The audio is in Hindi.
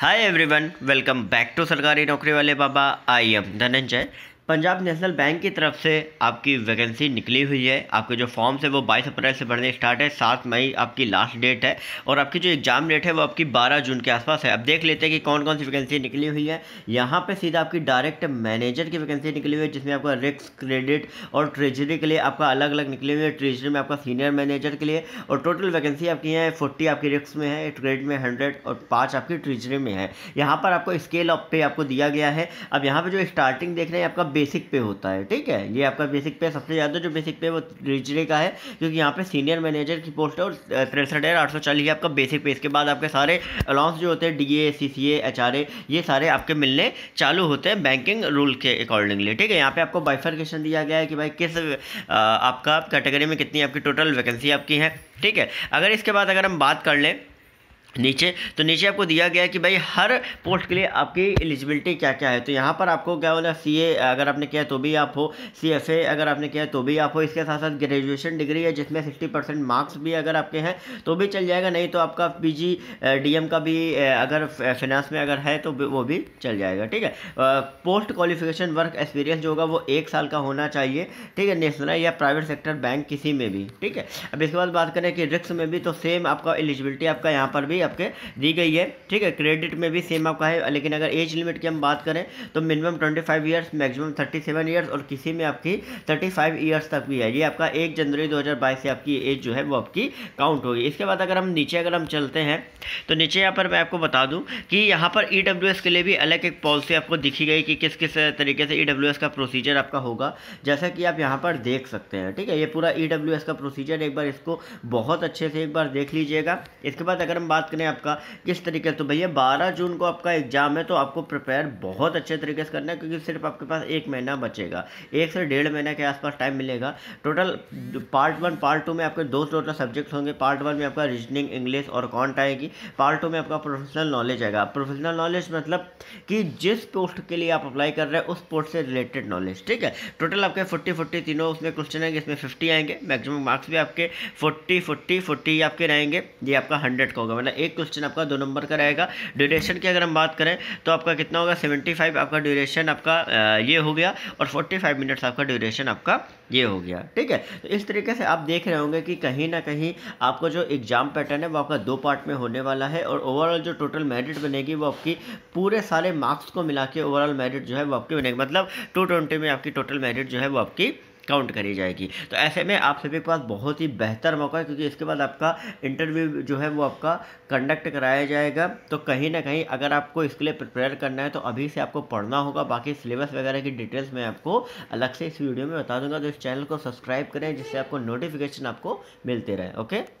hi everyone welcome back to सरकारी नौकरी वाले बाबा I am Dhananjay Punjab National Bank की तरफ से आपकी वैकेंसी निकली हुई है आपके जो फॉर्म्स है वो 22 अप्रैल से भरने स्टार्ट है सात मई आपकी लास्ट डेट है और आपकी जो एग्ज़ाम डेट है वो आपकी 12 जून के आसपास है अब देख लेते हैं कि कौन कौन सी वैकेंसी निकली हुई है यहाँ पे सीधा आपकी डायरेक्ट मैनेजर की वैकेंसी निकली हुई है जिसमें आपका रिक्स क्रेडिट और ट्रेजरी के लिए आपका अलग अलग निकली हुई है ट्रेजरी में आपका सीनियर मैनेजर के लिए और टोटल वैकेंसी आपकी है फोर्टी आपकी रिक्स में है क्रेडिट में हंड्रेड और पाँच आपकी ट्रेजरी में है यहाँ पर आपको स्केल ऑफ पे आपको दिया गया है अब यहाँ पर जो स्टार्टिंग देख रहे हैं आपका बेसिक पे होता है ठीक है ये आपका बेसिक पे सबसे ज़्यादा जो बेसिक पे वो रिजरे का है क्योंकि यहाँ पे सीनियर मैनेजर की पोस्ट है और तिरसठ हज़ार आठ सौ चालीस आपका बेसिक पे इसके बाद आपके सारे अलाउंस जो होते हैं D A C C H R A ये सारे आपके मिलने चालू होते हैं बैंकिंग रूल के अकॉर्डिंगली ठीक है यहाँ पे आपको बाइफर्केशन दिया गया है कि भाई किस आपका कैटेगरी में कितनी आपकी टोटल वैकेंसी आपकी है ठीक है अगर इसके बाद अगर हम बात कर लें नीचे तो नीचे आपको दिया गया है कि भाई हर पोस्ट के लिए आपकी एलिजिबिलिटी क्या क्या है तो यहाँ पर आपको क्या बोला सी ए अगर आपने किया तो भी आप हो सी ए अगर आपने किया तो भी आप हो इसके साथ साथ ग्रेजुएशन डिग्री है जिसमें सिक्सटी परसेंट मार्क्स भी अगर आपके हैं तो भी चल जाएगा नहीं तो आपका पी जी डी एम का भी अगर फिनेंस में अगर है तो वो भी चल जाएगा ठीक है पोस्ट क्वालिफिकेशन वर्क एक्सपीरियंस जो होगा वो एक साल का होना चाहिए ठीक है नेशनल या प्राइवेट सेक्टर बैंक किसी में भी ठीक है अब इसके बाद बात करें कि रिक्स में भी तो सेम आपका एलिजिबिलिटी आपका यहाँ पर भी भी आपके दी गई है ठीक है क्रेडिट में भी सेम आपका है लेकिन अगर एज लिमिट की हम बात करें तो minimum twenty five years maximum thirty seven years और किसी में आपकी थर्टी फाइव ईयर्स तक भी है ये आपका एक जनवरी दो हज़ार बाईस से आपकी एज जो है वो आपकी काउंट होगी इसके बाद अगर हम नीचे अगर हम चलते हैं तो नीचे यहाँ पर मैं आपको बता दूँ कि यहाँ पर ई e के लिए भी अलग एक पॉलिसी आपको दिखी गई कि किस किस तरीके से ई e का प्रोसीजर आपका होगा जैसा कि आप यहाँ पर देख सकते हैं ठीक है ये पूरा ई e का प्रोसीजर एक बार इसको बहुत अच्छे से एक बार देख लीजिएगा इसके बाद अगर हम बात करें आपका किस तरीके से तो भैया बारह जून को आपका एग्ज़ाम है तो आपको प्रिपेयर बहुत अच्छे तरीके से करना है क्योंकि सिर्फ आपके पास एक महीना बचेगा एक से डेढ़ महीने के आसपास टाइम मिलेगा total part one part two में आपके दो टोटल सब्जेक्ट होंगे पार्ट वन में आपका रीजनिंग इंग्लिश और कॉन्ट आएगी पार्ट टू में आपका प्रोफेशनल नॉलेज आएगा प्रोफेशनल नॉलेज मतलब कि जिस पोस्ट के लिए आप अप्लाई कर रहे हैं उस पोस्ट से रिलेटेड नॉलेज ठीक है टोटल आपके फोर्टी फोर्टी तीनों उसमें क्वेश्चन आएंगे इसमें फिफ्टी आएंगे मैक्सिमम मार्क्स भी आपके फोर्टी फोर्टी फोर्टी आपके रहेंगे ये आपका हंड्रेड का होगा मतलब एक क्वेश्चन आपका दो नंबर का रहेगा ड्यूरेशन की अगर हम बात करें तो आपका कितना होगा सेवेंटी फाइव आपका ड्यूरेशन आपका ये हो गया और फोर्टी फाइव मिनट्स आपका ड्यूरेशन आपका ये हो गया ठीक है तो इस तरीके से आप देख रहे होंगे कि कहीं ना कहीं आपको जो एग्ज़ाम पैटर्न है वो आपका दो पार्ट में होने वाला है और ओवरऑल जो टोटल मेरिट बनेगी वो आपकी पूरे सारे मार्क्स को मिला के ओवरऑल मेरिट जो है वो आपकी बनेगी मतलब टू ट्वेंटी में आपकी टोटल मेरिट जो है वो आपकी काउंट करी जाएगी तो ऐसे में आप सभी के पास बहुत ही बेहतर मौका है क्योंकि इसके बाद आपका इंटरव्यू जो है वो आपका कंडक्ट कराया जाएगा तो कहीं ना कहीं अगर आपको इसके लिए प्रिपेयर करना है तो अभी से आपको पढ़ना होगा बाकी सिलेबस वगैरह की डिटेल्स मैं आपको अलग से इस वीडियो में बता दूंगा तो इस चैनल को सब्सक्राइब करें जिससे आपको नोटिफिकेशन आपको मिलते रहे ओके